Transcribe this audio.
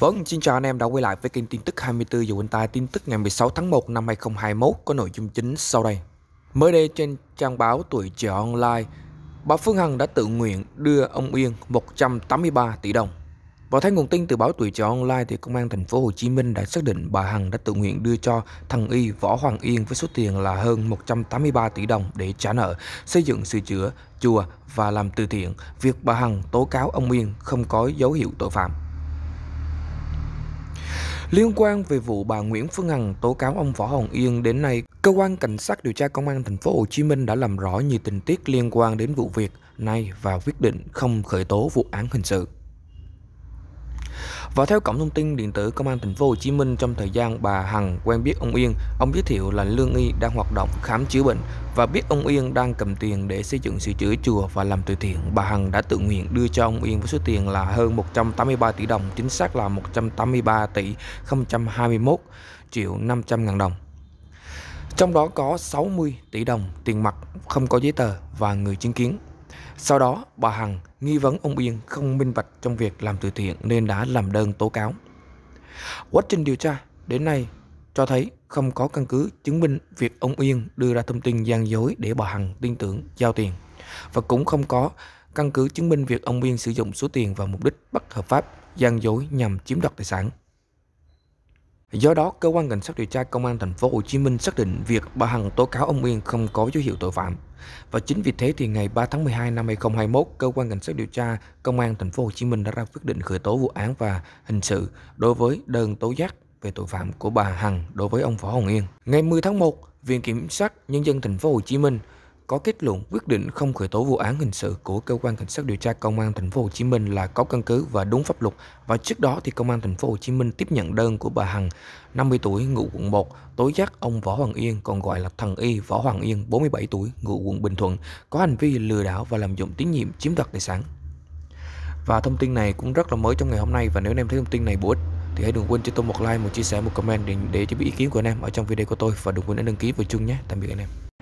Vâng, xin chào anh em đã quay lại với kênh tin tức 24 giờ quanh tai tin tức ngày 16 tháng 1 năm 2021 có nội dung chính sau đây. Mới đây trên trang báo Tuổi Trẻ Online, bà Phương Hằng đã tự nguyện đưa ông Yên 183 tỷ đồng. Và theo nguồn tin từ báo Tuổi Trẻ Online thì công an thành phố Hồ Chí Minh đã xác định bà Hằng đã tự nguyện đưa cho thằng Y Võ Hoàng Yên với số tiền là hơn 183 tỷ đồng để trả nợ, xây dựng sửa chữa chùa và làm từ thiện. Việc bà Hằng tố cáo ông Yên không có dấu hiệu tội phạm. Liên quan về vụ bà Nguyễn Phương Hằng tố cáo ông Võ Hồng Yên đến nay, cơ quan cảnh sát điều tra công an thành phố Hồ Chí Minh đã làm rõ nhiều tình tiết liên quan đến vụ việc này và quyết định không khởi tố vụ án hình sự. Và theo cổng thông tin điện tử Công an thành phố Hồ Chí Minh trong thời gian bà Hằng quen biết ông Yên, ông giới thiệu là Lương Y đang hoạt động khám chữa bệnh và biết ông Yên đang cầm tiền để xây dựng sửa chữa chùa và làm từ thiện. Bà Hằng đã tự nguyện đưa cho ông Yên với số tiền là hơn 183 tỷ đồng, chính xác là 183 tỷ 021 triệu 500 ngàn đồng. Trong đó có 60 tỷ đồng tiền mặt không có giấy tờ và người chứng kiến sau đó, bà Hằng nghi vấn ông Yên không minh bạch trong việc làm từ thiện nên đã làm đơn tố cáo. Quá trình điều tra đến nay cho thấy không có căn cứ chứng minh việc ông Yên đưa ra thông tin gian dối để bà Hằng tin tưởng giao tiền và cũng không có căn cứ chứng minh việc ông Yên sử dụng số tiền vào mục đích bất hợp pháp, gian dối nhằm chiếm đoạt tài sản. Do đó, cơ quan cảnh sát điều tra công an thành phố Hồ Chí Minh xác định việc bà Hằng tố cáo ông Uyên không có dấu hiệu tội phạm. Và chính vì thế thì ngày 3 tháng 12 năm 2021, cơ quan cảnh sát điều tra công an thành phố Hồ Chí Minh đã ra quyết định khởi tố vụ án và hình sự đối với đơn tố giác về tội phạm của bà Hằng đối với ông Võ Hồng Yên. Ngày 10 tháng 1, Viện kiểm sát nhân dân thành phố Hồ Chí Minh có kết luận quyết định không khởi tố vụ án hình sự của cơ quan cảnh sát điều tra công an thành phố Hồ Chí Minh là có căn cứ và đúng pháp luật và trước đó thì công an thành phố Hồ Chí Minh tiếp nhận đơn của bà Hằng 50 tuổi ngụ quận 1 tố giác ông Võ Hoàng Yên còn gọi là thần y Võ Hoàng Yên 47 tuổi ngụ quận Bình Thuận có hành vi lừa đảo và lạm dụng tín nhiệm chiếm đoạt tài sản và thông tin này cũng rất là mới trong ngày hôm nay và nếu anh em thấy thông tin này bổ ích thì hãy đừng quên cho tôi một like, một chia sẻ, một comment để, để cho biết ý kiến của anh em ở trong video của tôi và đừng quên đăng ký vào chung nhé. Tạm biệt anh em.